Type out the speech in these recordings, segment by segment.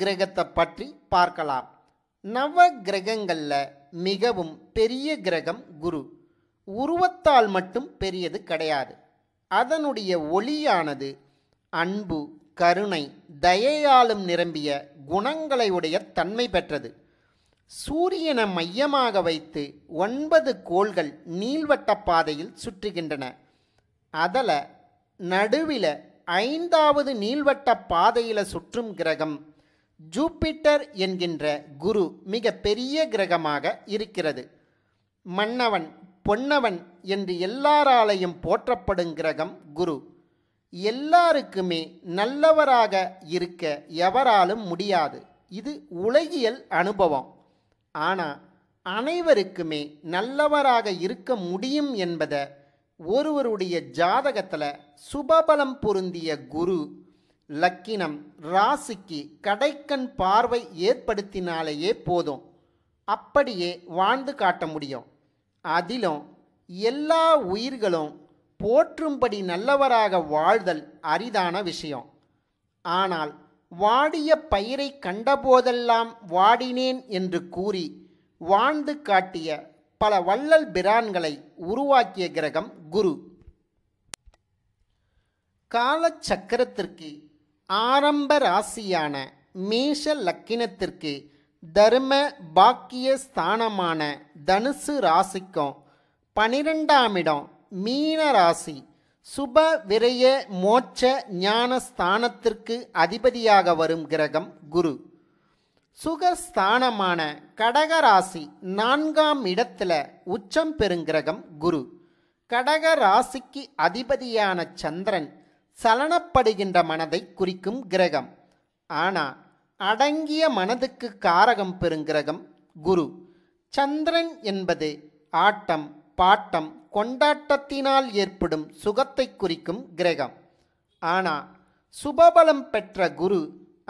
கிரகத்தை பற்றி பார்க்கலாம் நவ கிரகங்களில் மிகவும் பெரிய கிரகம் குரு உருவத்தால் மட்டும் பெரியது கிடையாது அதனுடைய ஒளியானது அன்பு கருணை தயையாலும் நிரம்பிய குணங்களை உடைய தன்மை பெற்றது சூரியனை மையமாக வைத்து ஒன்பது கோள்கள் நீள்வட்ட பாதையில் சுற்றுகின்றன அதில் நடுவில் ஐந்தாவது நீள்வட்ட பாதையில் சுற்றும் கிரகம் ஜூப்பிட்டர் என்கின்ற குரு மிக பெரிய கிரகமாக இருக்கிறது மன்னவன் பொன்னவன் என்று எல்லாராலையும் போற்றப்படும் கிரகம் குரு எல்லாருக்குமே நல்லவராக இருக்க எவராலும் முடியாது இது உலகியல் அனுபவம் ஆனால் அனைவருக்குமே நல்லவராக இருக்க முடியும் என்பதை ஒருவருடைய ஜாதகத்தில் சுபபலம் பொருந்திய குரு லக்கினம் ராசிக்கு கடைக்கண் பார்வை ஏற்படுத்தினாலேயே போதும் அப்படியே வாழ்ந்து காட்ட முடியும் அதிலும் எல்லா உயிர்களும் போற்றும்படி நல்லவராக வாழ்தல் அரிதான விஷயம் ஆனால் வாடிய பயிரை கண்டபோதெல்லாம் வாடினேன் என்று கூறி வாழ்ந்து காட்டிய பல வள்ளல் பிரான்களை உருவாக்கிய கிரகம் குரு காலச்சக்கரத்திற்கு ஆரம்ப ராசியான மேஷ லக்கினத்திற்கு தர்ம பாக்கிய ஸ்தானமான தனுசு ராசிக்கும் பனிரெண்டாம் இடம் மீன ராசி சுப விரய மோட்ச ஞான ஸ்தானத்திற்கு அதிபதியாக வரும் கிரகம் குரு சுகஸ்தானமான கடகராசி நான்காம் இடத்துல உச்சம் பெறும் கிரகம் குரு கடகராசிக்கு அதிபதியான சந்திரன் சலனப்படுகின்ற மனதை குறிக்கும் கிரகம் ஆனால் அடங்கிய மனதுக்கு காரகம் பெருங்கிரகம் குரு சந்திரன் என்பது ஆட்டம் பாட்டம் கொண்டாட்டத்தினால் ஏற்படும் சுகத்தை குறிக்கும் கிரகம் ஆனால் சுபபலம் பெற்ற குரு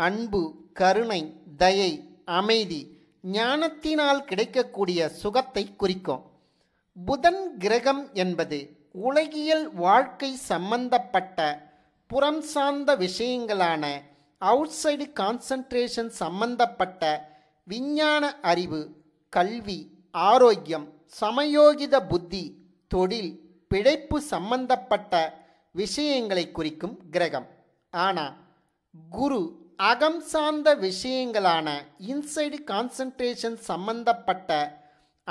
அன்பு கருணை தயை அமைதி ஞானத்தினால் கிடைக்கக்கூடிய சுகத்தை குறிக்கும் புதன் கிரகம் என்பது உலகியல் வாழ்க்கை சம்பந்தப்பட்ட புறம் சார்ந்த விஷயங்களான அவுட் சைடு கான்சன்ட்ரேஷன் சம்பந்தப்பட்ட விஞ்ஞான அறிவு கல்வி ஆரோக்கியம் சமயோகித புத்தி தொழில் பிழைப்பு சம்பந்தப்பட்ட விஷயங்களை குறிக்கும் கிரகம் ஆனால் குரு அகம் சார்ந்த விஷயங்களான இன்சைடு கான்சன்ட்ரேஷன் சம்பந்தப்பட்ட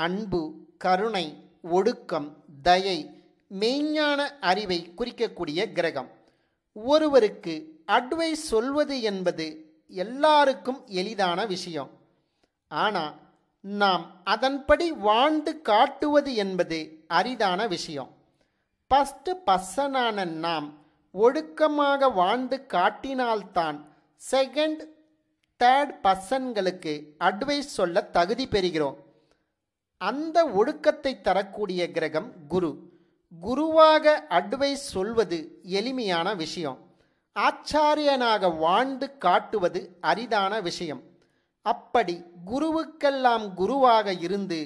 அன்பு கருணை ஒடுக்கம் தயை மெய்ஞான அறிவை குறிக்கக்கூடிய கிரகம் ஒருவருக்கு அட்வைஸ் சொல்வது என்பது எல்லாருக்கும் எளிதான விஷயம் ஆனால் நாம் அதன்படி வாழ்ந்து காட்டுவது என்பது அரிதான விஷயம் ஃபஸ்ட்டு பர்சனான நாம் ஒழுக்கமாக வாழ்ந்து காட்டினால்தான் செகண்ட் தேர்ட் பர்சன்களுக்கு அட்வைஸ் சொல்ல தகுதி பெறுகிறோம் அந்த ஒழுக்கத்தை தரக்கூடிய கிரகம் குரு குருவாக அட்வைஸ் சொல்வது எளிமையான விஷயம் ஆச்சாரியனாக வாழ்ந்து காட்டுவது அரிதான விஷயம் அப்படி குருவுக்கெல்லாம் குருவாக இருந்து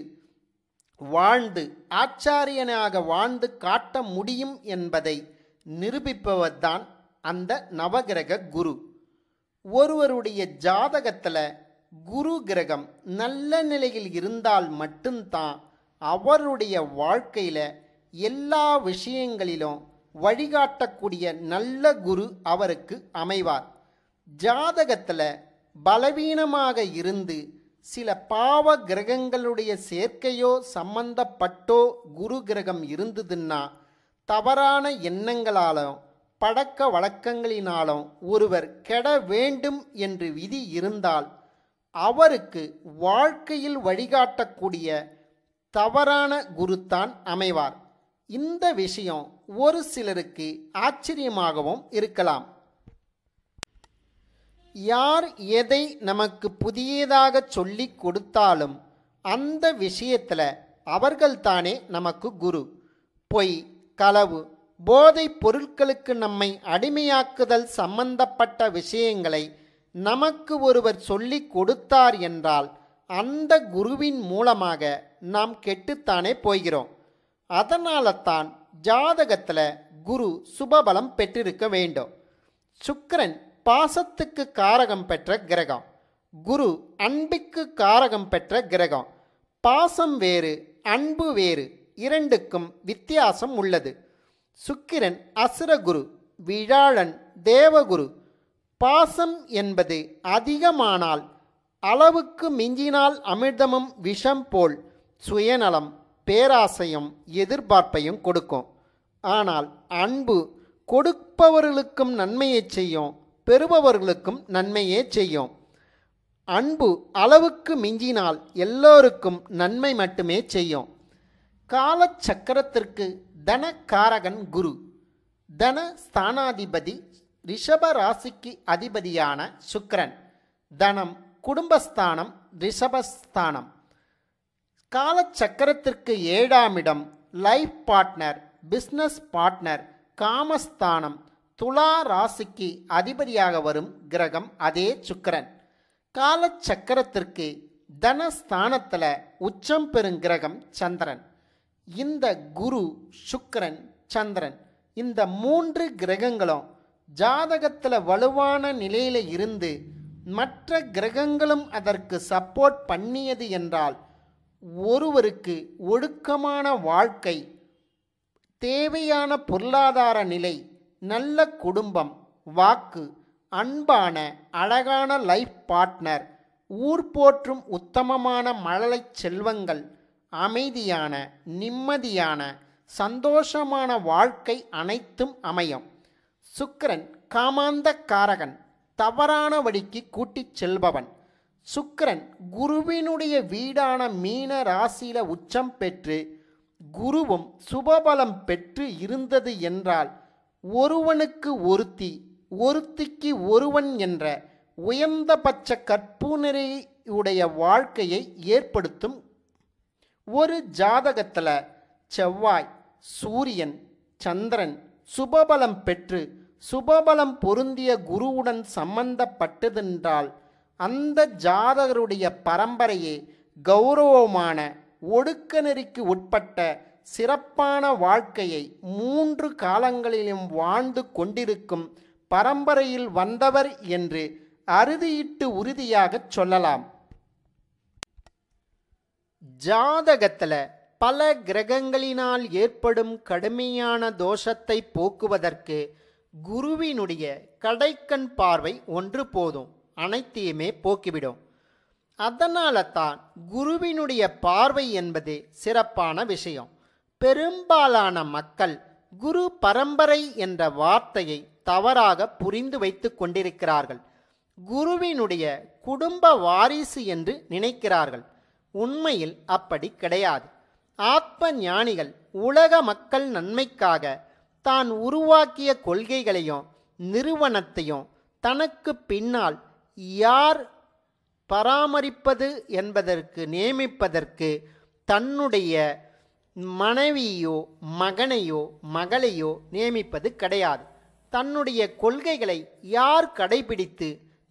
வாழ்ந்து ஆச்சாரியனாக வாழ்ந்து காட்ட முடியும் என்பதை நிரூபிப்பவர்தான் அந்த நவகிரக குரு ஒருவருடைய ஜாதகத்தில் குரு கிரகம் நல்ல நிலையில் இருந்தால் மட்டும்தான் அவருடைய வாழ்க்கையில் எல்லா விஷயங்களிலும் வழிகாட்டக்கூடிய நல்ல குரு அவருக்கு அமைவார் ஜாதகத்தில் பலவீனமாக இருந்து சில பாவ கிரகங்களுடைய சேர்க்கையோ சம்பந்தப்பட்டோ குரு கிரகம் இருந்ததுன்னா தவறான எண்ணங்களாலும் பழக்க வழக்கங்களினாலும் ஒருவர் கெட வேண்டும் என்று விதி இருந்தால் அவருக்கு வாழ்க்கையில் வழிகாட்டக்கூடிய தவறான குருத்தான் அமைவார் இந்த விஷயம் ஒரு சிலருக்கு ஆச்சரியமாகவும் இருக்கலாம் யார் எதை நமக்கு புதியதாக சொல்லி கொடுத்தாலும் அந்த விஷயத்தில் அவர்கள்தானே நமக்கு குரு பொய் களவு போதை பொருட்களுக்கு நம்மை அடிமையாக்குதல் சம்பந்தப்பட்ட விஷயங்களை நமக்கு ஒருவர் சொல்லி கொடுத்தார் என்றால் அந்த குருவின் மூலமாக நாம் கெட்டுத்தானே போகிறோம் அதனால தான் ஜாதகத்தில் குரு சுபபலம் பெற்றிருக்க வேண்டும் சுக்கரன் பாசத்துக்கு காரகம் பெற்ற கிரகம் குரு அன்புக்கு காரகம் பெற்ற கிரகம் பாசம் வேறு அன்பு வேறு இரண்டுக்கும் வித்தியாசம் உள்ளது சுக்கிரன் அசுரகுரு விழாளன் தேவகுரு பாசம் என்பது அதிகமானால் அளவுக்கு மிஞ்சினால் அமிர்தமும் விஷம் போல் சுயநலம் பேராசையும் எதிர்பார்ப்பையும் கொடுக்கும் ஆனால் அன்பு கொடுப்பவர்களுக்கும் நன்மையை செய்யும் பெறுபவர்களுக்கும் நன்மையே செய்யும் அன்பு அளவுக்கு மிஞ்சினால் எல்லோருக்கும் நன்மை மட்டுமே செய்யும் சக்கரத்திற்கு தனக்காரகன் குரு தன ஸ்தானாதிபதி ரிஷப ராசிக்கு அதிபதியான சுக்கரன் தனம் குடும்பஸ்தானம் ரிஷபஸ்தானம் காலச்சக்கரத்திற்கு ஏழாம் இடம் லைஃப் பார்ட்னர் பிஸ்னஸ் பார்ட்னர் காமஸ்தானம் துலா ராசிக்கு அதிபதியாக வரும் கிரகம் அதே சுக்கரன் காலச்சக்கரத்திற்கு தனஸ்தானத்தில் உச்சம் பெறும் கிரகம் சந்திரன் இந்த குரு சுக்கரன் சந்திரன் இந்த மூன்று கிரகங்களும் ஜாதகத்தில் வலுவான நிலையில் இருந்து மற்ற கிரகங்களும் அதற்கு சப்போர்ட் பண்ணியது என்றால் ஒருவருக்கு ஒழுக்கமான வாழ்க்கை தேவையான பொருளாதார நிலை நல்ல குடும்பம் வாக்கு அன்பான அழகான லைஃப் பார்ட்னர் ஊர் போற்றும் உத்தமமான மழலை செல்வங்கள் அமைதியான நிம்மதியான சந்தோஷமான வாழ்க்கை அனைத்தும் அமையும் சுக்கரன் காமாந்த காரகன் தவறான வழிக்கு கூட்டிச் செல்பவன் சுக்கரன் குருவினுடைய வீடான மீன ராசியில உச்சம் பெற்று குருவும் சுபபலம் பெற்று இருந்தது என்றால் ஒருவனுக்கு ஒருத்தி ஒருத்திக்கு ஒருவன் என்ற உயர்ந்த பட்ச கற்புணரையுடைய வாழ்க்கையை ஏற்படுத்தும் ஒரு ஜாதகத்தில் செவ்வாய் சூரியன் சந்திரன் சுபபலம் பெற்று சுபபலம் பொருந்திய குருவுடன் சம்பந்தப்பட்டதென்றால் அந்த ஜாதகருடைய பரம்பரையே கௌரவமான ஒடுக்க நெறிக்கு உட்பட்ட சிறப்பான வாழ்க்கையை மூன்று காலங்களிலும் வாழ்ந்து கொண்டிருக்கும் பரம்பரையில் வந்தவர் என்று அறுதியிட்டு உறுதியாகச் சொல்லலாம் ஜாதகத்தில் பல கிரகங்களினால் ஏற்படும் கடுமையான தோஷத்தை போக்குவதற்கு குருவினுடைய கடைக்கண் பார்வை ஒன்று போதும் அனைத்தையுமே போக்கிவிடும் அதனால தான் குருவினுடைய பார்வை என்பது சிறப்பான விஷயம் பெரும்பாலான மக்கள் குரு பரம்பரை என்ற வார்த்தையை தவறாக புரிந்து வைத்து கொண்டிருக்கிறார்கள் குருவினுடைய குடும்ப வாரிசு என்று நினைக்கிறார்கள் உண்மையில் அப்படி கிடையாது ஆத்ம ஞானிகள் உலக மக்கள் நன்மைக்காக தான் உருவாக்கிய கொள்கைகளையும் நிறுவனத்தையும் தனக்கு பின்னால் யார் பராமரிப்பது என்பதற்கு நியமிப்பதற்கு தன்னுடைய மனைவியோ மகனையோ மகளையோ நியமிப்பது கிடையாது தன்னுடைய கொள்கைகளை யார் கடைபிடித்து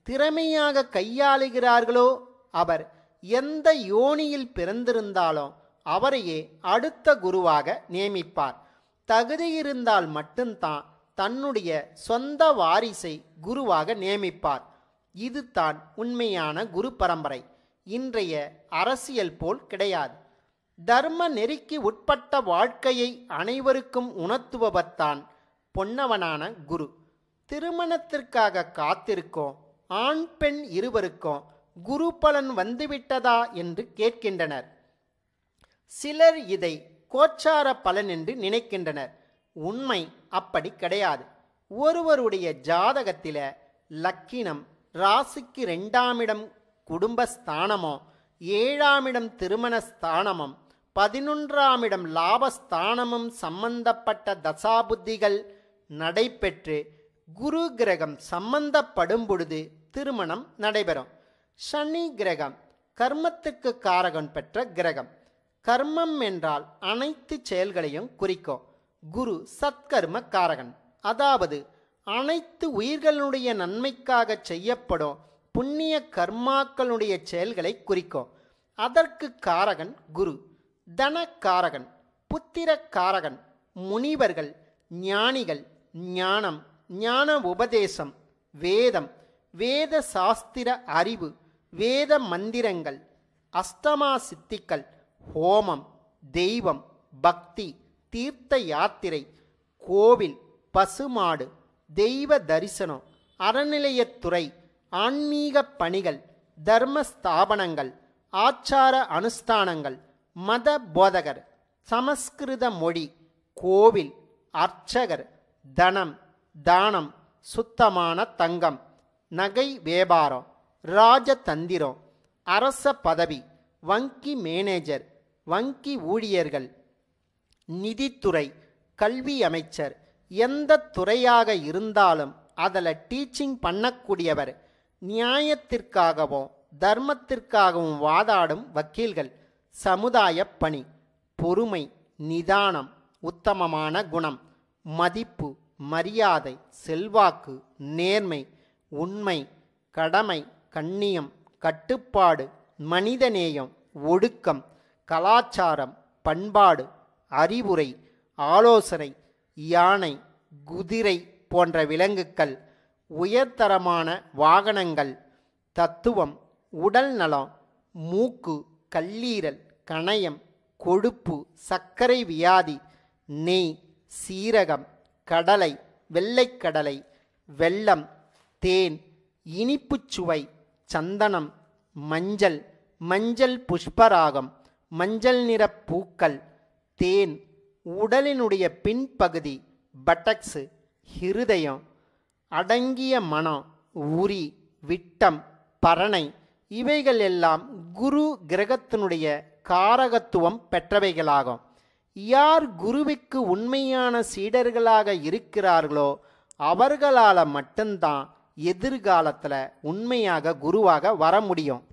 திறமையாக கையாளுகிறார்களோ அவர் எந்த யோனியில் பிறந்திருந்தாலும் அவரையே அடுத்த குருவாக நியமிப்பார் தகுதி இருந்தால் மட்டும்தான் தன்னுடைய சொந்த வாரிசை குருவாக நியமிப்பார் இதுதான் உண்மையான குரு பரம்பரை இன்றைய அரசியல் போல் கிடையாது தர்ம நெறிக்கு உட்பட்ட வாழ்க்கையை அனைவருக்கும் உணர்த்துபவர்தான் பொன்னவனான குரு திருமணத்திற்காக காத்திருக்கோம் ஆண் பெண் இருவருக்கும் குரு பலன் வந்துவிட்டதா என்று கேட்கின்றனர் சிலர் இதை கோச்சார பலன் என்று நினைக்கின்றனர் உண்மை அப்படி கிடையாது ஒருவருடைய ஜாதகத்தில லக்கினம் ராசிக்கு ரெண்டாம் இடம் குடும்பஸ்தானமோ ஏழாம் இடம் திருமண ஸ்தானமும் பதினொன்றாம் இடம் லாபஸ்தானமும் சம்பந்தப்பட்ட தசாபுத்திகள் நடைபெற்று குரு கிரகம் சம்பந்தப்படும் பொழுது திருமணம் நடைபெறும் சனி கிரகம் கர்மத்துக்கு காரகம் பெற்ற கிரகம் கர்மம் என்றால் அனைத்து செயல்களையும் குறிக்கும் குரு சத்கர்ம காரகன் அதாவது அனைத்து உயிர்களுடைய நன்மைக்காக செய்யப்படும் புண்ணிய கர்மாக்களுடைய செயல்களை குறிக்கும் அதற்கு காரகன் குரு தன காரகன் புத்திர காரகன் முனிவர்கள் ஞானிகள் ஞானம் ஞான உபதேசம் வேதம் வேத சாஸ்திர அறிவு வேத மந்திரங்கள் அஸ்தமா சித்திகள் ஹோமம் தெய்வம் பக்தி தீர்த்த யாத்திரை கோவில் பசுமாடு தெய்வ தரிசனம் அறநிலையத்துறை ஆன்மீக பணிகள் தர்ம ஸ்தாபனங்கள் ஆச்சார அனுஷ்டானங்கள் மத போதகர் சமஸ்கிருத மொழி கோவில் அர்ச்சகர் தனம் தானம் சுத்தமான தங்கம் நகை வியாபாரம் ராஜதந்திரம் அரச பதவி வங்கி மேனேஜர் வங்கி ஊழியர்கள் நிதித்துறை கல்வி அமைச்சர் எந்த துறையாக இருந்தாலும் அதில் டீச்சிங் பண்ணக்கூடியவர் நியாயத்திற்காகவும் தர்மத்திற்காகவும் வாதாடும் வக்கீல்கள் சமுதாய பணி பொறுமை நிதானம் உத்தமமான குணம் மதிப்பு மரியாதை செல்வாக்கு நேர்மை உண்மை கடமை கண்ணியம் கட்டுப்பாடு மனிதநேயம் ஒடுக்கம் கலாச்சாரம் பண்பாடு அறிவுரை ஆலோசனை யானை குதிரை போன்ற விலங்குகள் உயர்தரமான வாகனங்கள் தத்துவம் உடல் நலம் மூக்கு கல்லீரல் கணையம் கொழுப்பு சர்க்கரை வியாதி நெய் சீரகம் கடலை வெள்ளைக்கடலை வெள்ளம் தேன் இனிப்பு சுவை சந்தனம் மஞ்சள் மஞ்சள் புஷ்பராகம் மஞ்சள் நிற பூக்கள் தேன் உடலினுடைய பின்பகுதி பட்டக்ஸு ஹிருதயம் அடங்கிய மனம் உரி விட்டம் பரணை இவைகள் எல்லாம் குரு கிரகத்தினுடைய காரகத்துவம் பெற்றவைகளாகும் யார் குருவுக்கு உண்மையான சீடர்களாக இருக்கிறார்களோ அவர்களால் மட்டும்தான் எதிர்காலத்தில் உண்மையாக குருவாக வர முடியும்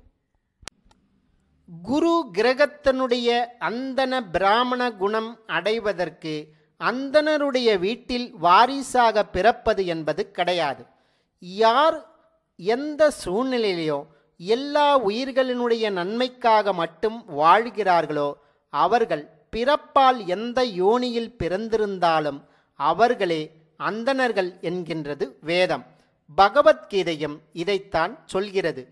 குரு கிரகத்தனுடைய அந்தன பிராமண குணம் அடைவதற்கு அந்தனருடைய வீட்டில் வாரிசாக பிறப்பது என்பது கிடையாது யார் எந்த சூழ்நிலையிலையோ எல்லா உயிர்களினுடைய நன்மைக்காக மட்டும் வாழ்கிறார்களோ அவர்கள் பிறப்பால் எந்த யோனியில் பிறந்திருந்தாலும் அவர்களே அந்தணர்கள் என்கின்றது வேதம் பகவத்கீதையும் இதைத்தான் சொல்கிறது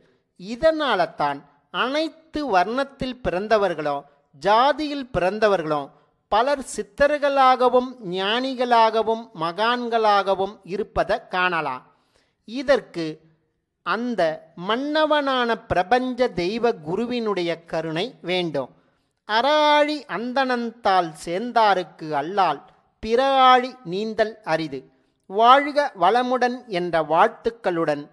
இதனால்தான் அனைத்து வர்ணத்தில் பிறந்தவர்களும் ஜாதியில் பிறந்தவர்களும் பலர் சித்தர்களாகவும் ஞானிகளாகவும் மகான்களாகவும் இருப்பதை காணலாம் இதற்கு அந்த மன்னவனான பிரபஞ்ச தெய்வ குருவினுடைய கருணை வேண்டும் அறாழி அந்தனந்தால் சேர்ந்தாருக்கு அல்லால் பிற ஆழி நீந்தல் அரிது வாழ்க வளமுடன் என்ற வாழ்த்துக்களுடன்